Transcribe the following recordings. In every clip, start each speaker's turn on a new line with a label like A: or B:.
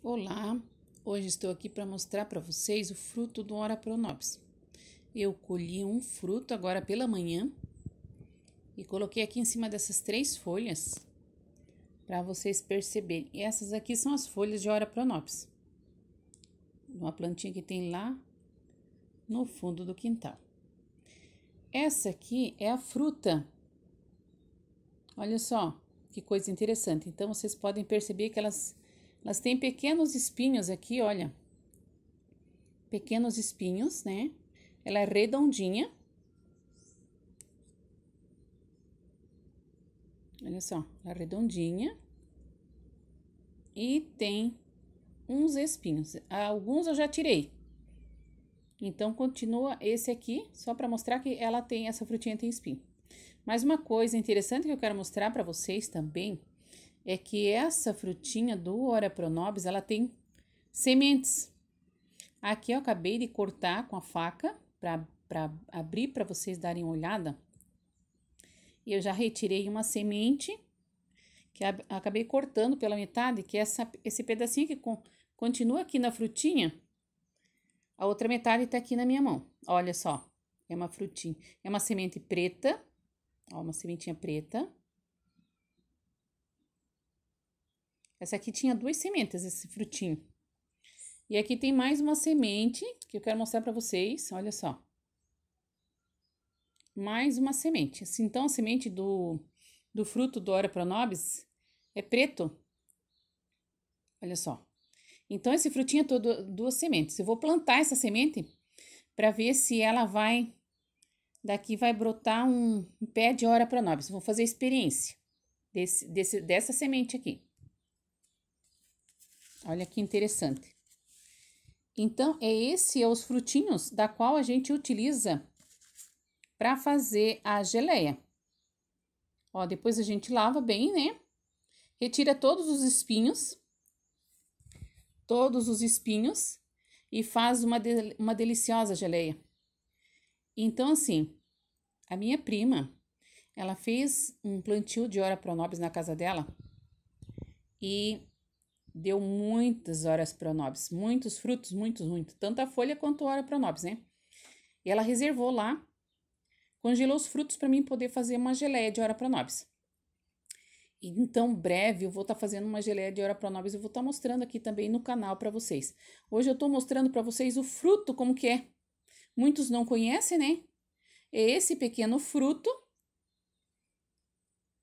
A: Olá, hoje estou aqui para mostrar para vocês o fruto do Ora Pronops. Eu colhi um fruto agora pela manhã e coloquei aqui em cima dessas três folhas para vocês perceberem. E essas aqui são as folhas de Ora Pronops, uma plantinha que tem lá no fundo do quintal. Essa aqui é a fruta. Olha só que coisa interessante. Então vocês podem perceber que elas elas têm pequenos espinhos aqui, olha. Pequenos espinhos, né? Ela é redondinha. Olha só, ela é redondinha. E tem uns espinhos. Alguns eu já tirei. Então, continua esse aqui, só para mostrar que ela tem, essa frutinha tem espinho. Mais uma coisa interessante que eu quero mostrar para vocês também é que essa frutinha do Ora Pronobis, ela tem sementes. Aqui eu acabei de cortar com a faca para abrir para vocês darem uma olhada. E eu já retirei uma semente que acabei cortando pela metade, que é essa, esse pedacinho que com, continua aqui na frutinha, a outra metade está aqui na minha mão. Olha só, é uma frutinha, é uma semente preta, ó, uma sementinha preta. Essa aqui tinha duas sementes, esse frutinho. E aqui tem mais uma semente que eu quero mostrar para vocês, olha só. Mais uma semente. Assim, então, a semente do, do fruto do Ora Pronobis é preto. Olha só. Então, esse frutinho é todo duas sementes. Eu vou plantar essa semente para ver se ela vai... Daqui vai brotar um, um pé de Ora Pronobis. Vou fazer a experiência desse, desse, dessa semente aqui. Olha que interessante. Então, é esse é os frutinhos da qual a gente utiliza para fazer a geleia. Ó, depois a gente lava bem, né? Retira todos os espinhos, todos os espinhos, e faz uma, de, uma deliciosa geleia. Então, assim, a minha prima, ela fez um plantio de ora pronobis na casa dela e deu muitas horas pronobis, muitos frutos, muitos, muito, tanto a folha quanto a hora pronobis, né? E ela reservou lá, congelou os frutos para mim poder fazer uma geleia de hora pronobis. E, então, breve, eu vou estar tá fazendo uma geleia de hora pronobis, eu vou estar tá mostrando aqui também no canal para vocês. Hoje eu estou mostrando para vocês o fruto como que é. Muitos não conhecem, né? É esse pequeno fruto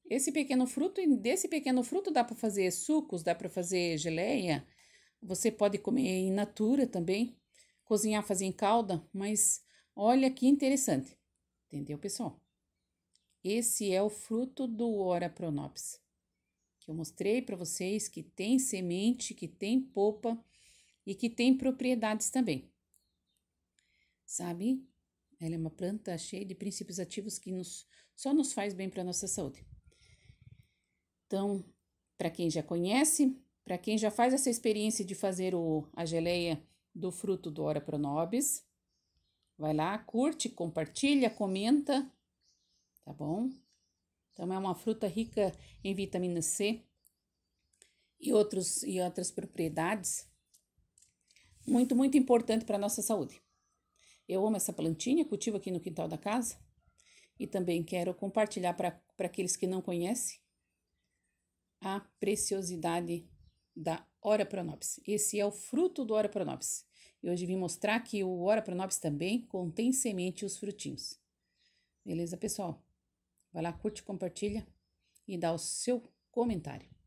A: esse pequeno fruto, desse pequeno fruto dá para fazer sucos, dá para fazer geleia. Você pode comer em natura também, cozinhar, fazer em calda, mas olha que interessante. Entendeu, pessoal? Esse é o fruto do Ora Pronops, que eu mostrei para vocês que tem semente, que tem polpa e que tem propriedades também. Sabe? Ela é uma planta cheia de princípios ativos que nos, só nos faz bem para a nossa saúde. Então, para quem já conhece, para quem já faz essa experiência de fazer o, a geleia do fruto do Ora Pronobis, vai lá, curte, compartilha, comenta, tá bom? Então é uma fruta rica em vitamina C e outros e outras propriedades. Muito, muito importante para a nossa saúde. Eu amo essa plantinha, cultivo aqui no quintal da casa e também quero compartilhar para aqueles que não conhecem a preciosidade da Hora Pronopis. Esse é o fruto do Hora Pronopis. E hoje vim mostrar que o Hora Pronopis também contém semente e os frutinhos. Beleza, pessoal? Vai lá, curte, compartilha e dá o seu comentário.